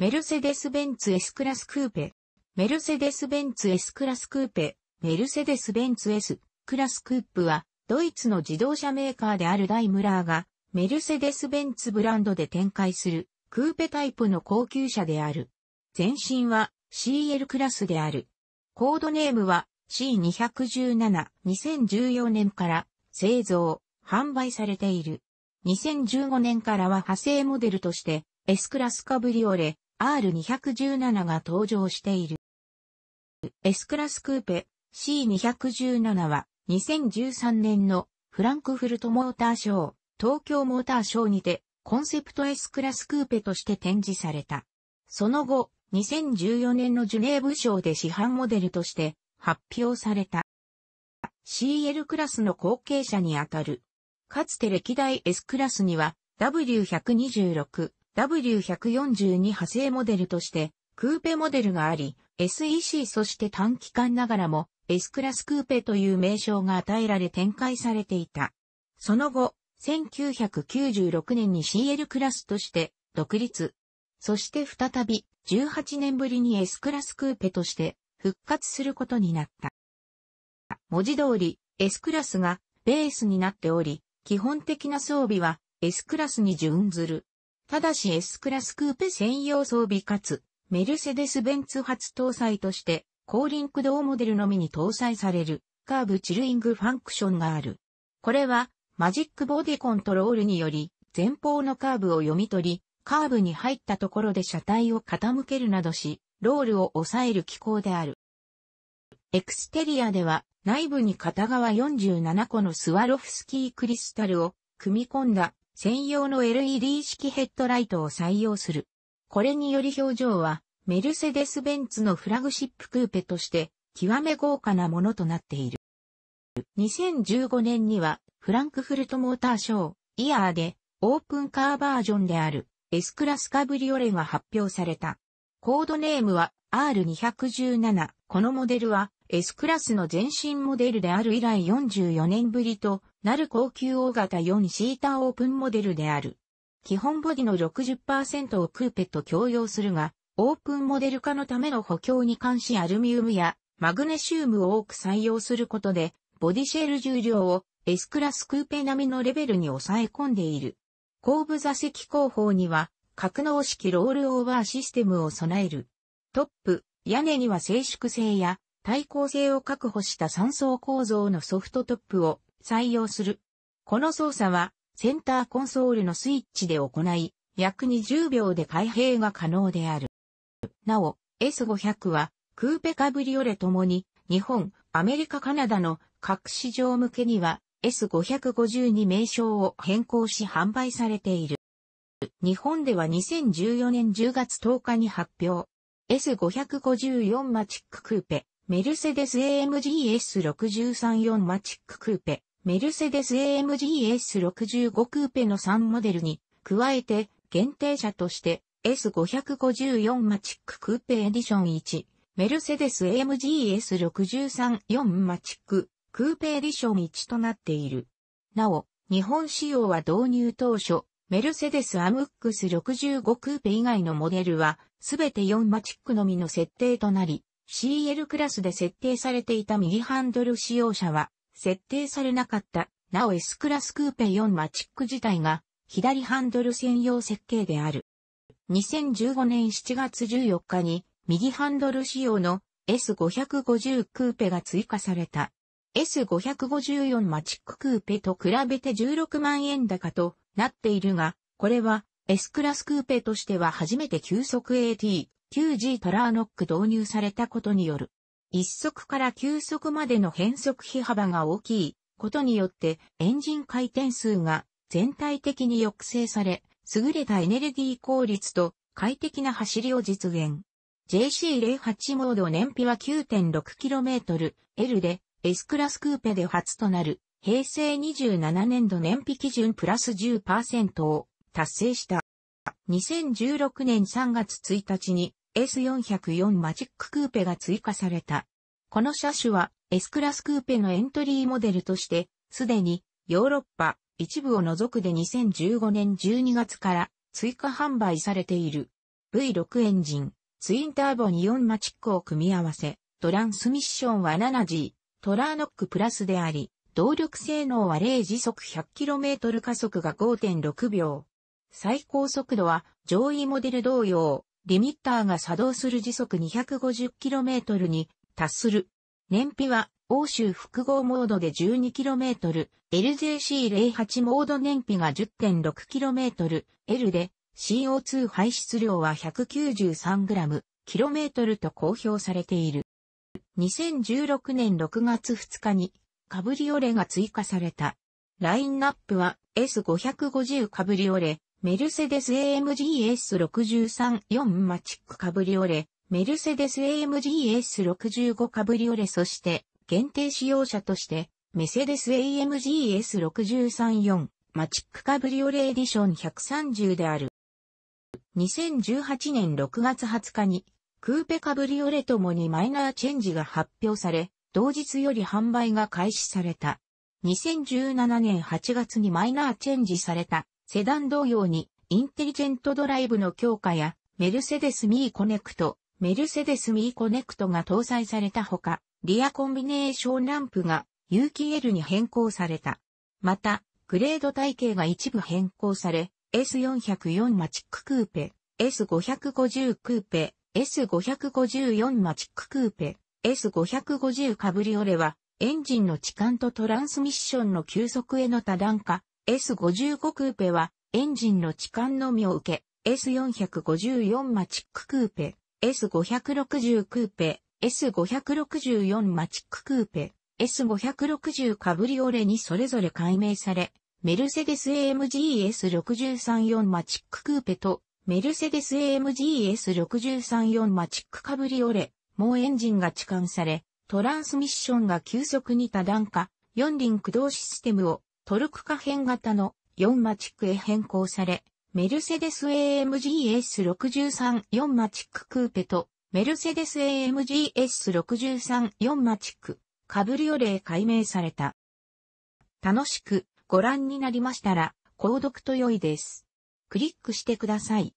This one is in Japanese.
メルセデス・ベンツ S クラスクーペ、メルセデス・ベンツ S クラスクーペ、メルセデス・ベンツ S クラスクープは、ドイツの自動車メーカーであるダイムラーが、メルセデス・ベンツブランドで展開する、クーペタイプの高級車である。前身は CL クラスである。コードネームは C217、2014年から製造、販売されている。2015年からは派生モデルとして S クラスカブリオレ、R217 が登場している。S クラスクーペ C217 は2013年のフランクフルトモーターショー、東京モーターショーにてコンセプト S クラスクーペとして展示された。その後、2014年のジュネーブ賞で市販モデルとして発表された。CL クラスの後継者にあたる。かつて歴代 S クラスには W126、W142 派生モデルとして、クーペモデルがあり、SEC そして短期間ながらも S クラスクーペという名称が与えられ展開されていた。その後、1996年に CL クラスとして独立。そして再び18年ぶりに S クラスクーペとして復活することになった。文字通り S クラスがベースになっており、基本的な装備は S クラスに準ずる。ただし S クラスクーペ専用装備かつ、メルセデス・ベンツ初搭載として、後輪駆動モデルのみに搭載される、カーブチルイングファンクションがある。これは、マジックボディコントロールにより、前方のカーブを読み取り、カーブに入ったところで車体を傾けるなどし、ロールを抑える機構である。エクステリアでは、内部に片側47個のスワロフスキークリスタルを組み込んだ専用の LED 式ヘッドライトを採用する。これにより表情は、メルセデス・ベンツのフラグシップクーペとして、極め豪華なものとなっている。2015年には、フランクフルトモーターショー、イヤーで、オープンカーバージョンである、S クラスカブリオレが発表された。コードネームは R217。このモデルは S クラスの前身モデルである以来44年ぶりとなる高級大型4シーターオープンモデルである。基本ボディの60%をクーペと共用するが、オープンモデル化のための補強に関しアルミウムやマグネシウムを多く採用することで、ボディシェル重量を S クラスクーペ並みのレベルに抑え込んでいる。後部座席後方には、格納式ロールオーバーシステムを備える。トップ、屋根には静粛性や耐候性を確保した3層構造のソフトトップを採用する。この操作は、センターコンソールのスイッチで行い、約20秒で開閉が可能である。なお、S500 は、クーペカブリオレともに、日本、アメリカ、カナダの各市場向けには、S550 に名称を変更し販売されている。日本では2014年10月10日に発表。S554 マチッククーペ、メルセデス AMG S634 マチッククーペ、メルセデス AMG S65 クーペの3モデルに、加えて、限定車として、S554 マチッククーペエディション1、メルセデス AMG S634 マチッククーペエディション1となっている。なお、日本仕様は導入当初、メルセデスアムックス65クーペ以外のモデルは、すべて4マチックのみの設定となり、CL クラスで設定されていた右ハンドル使用者は、設定されなかった。なお S クラスクーペ4マチック自体が左ハンドル専用設計である。2015年7月14日に右ハンドル仕様の S550 クーペが追加された。S554 マチッククーペと比べて16万円高となっているが、これは S クラスクーペとしては初めて急速 AT、9G トラーノック導入されたことによる一速から急速までの変速比幅が大きいことによってエンジン回転数が全体的に抑制され、優れたエネルギー効率と快適な走りを実現。JC08 モード燃費は 9.6km、L で S クラスクーペで初となる平成27年度燃費基準プラス10%を達成した。2016年3月1日に S404 マジッククーペが追加された。この車種は S クラスクーペのエントリーモデルとして、すでにヨーロッパ一部を除くで2015年12月から追加販売されている。V6 エンジン、ツインターボに4マチックを組み合わせ、トランスミッションは 7G、トラーノックプラスであり、動力性能は0時速 100km 加速が5.6秒。最高速度は上位モデル同様、リミッターが作動する時速 250km に達する。燃費は欧州複合モードで 12km、LJC08 モード燃費が 10.6km、L で CO2 排出量は 193g、km と公表されている。2016年6月2日にカブリオレが追加された。ラインナップは S550 カブリオレ、メルセデス AMG S63-4 マチックカブリオレ、メルセデス AMG S65 カブリオレそして、限定使用者として、メセデス AMG S63-4 マチックカブリオレエディション130である。2018年6月20日に、クーペカブリオレともにマイナーチェンジが発表され、同日より販売が開始された。2017年8月にマイナーチェンジされたセダン同様に、インテリジェントドライブの強化や、メルセデスミーコネクト、メルセデスミーコネクトが搭載されたほか、リアコンビネーションランプが UKL に変更された。また、グレード体系が一部変更され、S404 マチッククーペ、S550 クーペ、S554 マチッククーペ、S550 カブリオレは、エンジンの置換とトランスミッションの急速への多段化、S55 クーペは、エンジンの置換のみを受け、S454 マチッククーペ、S560 クーペ、S564 マチッククーペ、S560 カブリオレにそれぞれ改名され、メルセデス AMG S634 マチッククーペと、メルセデス AMG S634 マチックカブリオレ、もうエンジンが置換され、トランスミッションが急速に多段化、4輪駆動システムをトルク可変型の4マチックへ変更され、メルセデス AMG S63 4マチッククーペと、メルセデス AMG S63 4マチック、カブリオレへ改名された。楽しくご覧になりましたら、購読と良いです。クリックしてください。